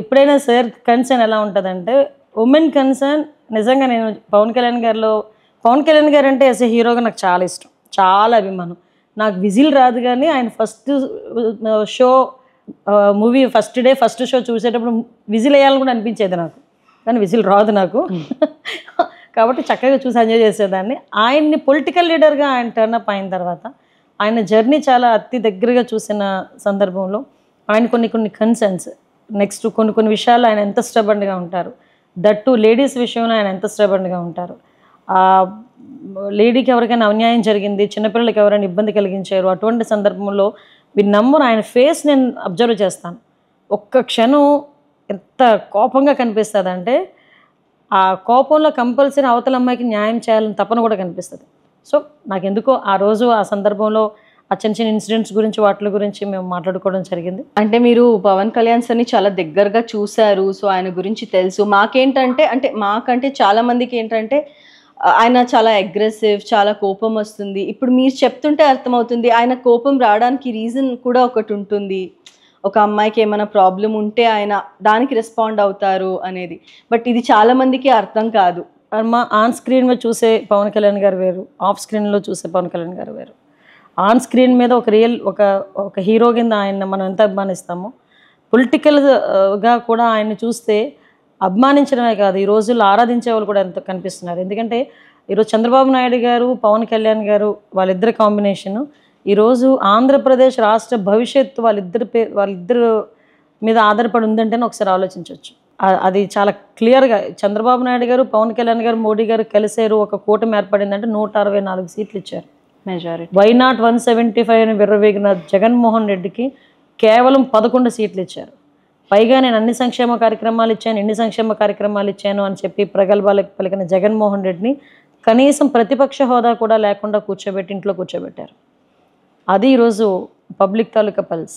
ఎప్పుడైనా sir concern ఎలా ఉంటుందంటే ఉమెన్ కన్సర్న్ నిజంగా నేను పవన్ కళ్యాణ్ గారిలో పవన్ కళ్యాణ్ గారు అంటే యాజ్ ఏ హీరోగా నాకు చాలా ఇష్టం చాలా అభిమానం నాకు విజిల్ రాదు కానీ ఆయన first show movie first day first show చూసేటప్పుడు విజిల్ వేయాలని కూడా అనిపించేది నాకు కానీ విజిల్ రాదు నాకు hmm. కాబట్టి చక్కగా చూసి ఎంజాయ్ చేసేదాన్ని ఆయన్ని పొలిటికల్ లీడర్గా ఆయన టర్న్ అప్ అయిన తర్వాత ఆయన జర్నీ చాలా అతి దగ్గరగా చూసిన సందర్భంలో ఆయన కొన్ని కొన్ని కన్సర్న్స్ నెక్స్ట్ కొన్ని కొన్ని విషయాలు ఆయన ఎంత స్టబర్న్గా ఉంటారు దట్ టు లేడీస్ విషయంలో ఆయన ఎంత స్టబర్న్గా ఉంటారు లేడీకి ఎవరికైనా అన్యాయం జరిగింది చిన్నపిల్లలకి ఎవరైనా ఇబ్బంది కలిగించారు అటువంటి సందర్భంలో మీ నమ్మరు ఆయన ఫేస్ నేను అబ్జర్వ్ చేస్తాను ఒక్క క్షణం ఎంత కోపంగా కనిపిస్తుందంటే ఆ కోపంలో కంపల్సరీ అవతల అమ్మాయికి న్యాయం చేయాలని తప్పన కూడా కనిపిస్తుంది సో నాకెందుకో ఆ రోజు ఆ సందర్భంలో ఆ చిన్న చిన్న ఇన్సిడెంట్స్ గురించి వాటి గురించి మేము మాట్లాడుకోవడం జరిగింది అంటే మీరు పవన్ కళ్యాణ్ సార్ని చాలా దగ్గరగా చూశారు సో ఆయన గురించి తెలుసు మాకేంటంటే అంటే మాకంటే చాలా మందికి ఏంటంటే ఆయన చాలా అగ్రెసివ్ చాలా కోపం వస్తుంది ఇప్పుడు మీరు చెప్తుంటే అర్థమవుతుంది ఆయన కోపం రావడానికి రీజన్ కూడా ఒకటి ఉంటుంది ఒక అమ్మాయికి ఏమైనా ప్రాబ్లం ఉంటే ఆయన దానికి రెస్పాండ్ అవుతారు అనేది బట్ ఇది చాలామందికి అర్థం కాదు మా ఆన్ స్క్రీన్లో చూసే పవన్ కళ్యాణ్ గారు వేరు ఆఫ్ స్క్రీన్లో చూసే పవన్ కళ్యాణ్ గారు వేరు ఆన్ స్క్రీన్ మీద ఒక రియల్ ఒక ఒక హీరో కింద ఆయన మనం ఎంత అభిమానిస్తామో పొలిటికల్గా uh, కూడా ఆయన్ని చూస్తే అభిమానించడమే కాదు ఈ రోజుల్లో ఆరాధించే వాళ్ళు కూడా ఎంత కనిపిస్తున్నారు ఎందుకంటే ఈరోజు చంద్రబాబు నాయుడు గారు పవన్ కళ్యాణ్ గారు వాళ్ళిద్దరి కాంబినేషను ఈరోజు ఆంధ్రప్రదేశ్ రాష్ట్ర భవిష్యత్తు వాళ్ళిద్దరి పే వాళ్ళిద్దరు మీద ఆధారపడి ఉందంటేనే ఒకసారి ఆలోచించవచ్చు అది చాలా క్లియర్గా చంద్రబాబు నాయుడు గారు పవన్ కళ్యాణ్ గారు మోడీ గారు కలిసారు ఒక కూటమి ఏర్పడిందంటే నూట అరవై నాలుగు సీట్లు ఇచ్చారు majority why not one seventy five అని విర్రవేగిన జగన్మోహన్ రెడ్డికి కేవలం పదకొండు సీట్లు ఇచ్చారు పైగా నేను అన్ని సంక్షేమ కార్యక్రమాలు ఇచ్చాను ఎన్ని సంక్షేమ కార్యక్రమాలు ఇచ్చాను అని చెప్పి ప్రగల్భాలకు పలికిన జగన్మోహన్ రెడ్డిని కనీసం ప్రతిపక్ష హోదా కూడా లేకుండా కూర్చోబెట్టి ఇంట్లో కూర్చోబెట్టారు అది ఈరోజు పబ్లిక్ తాలూకా పల్స్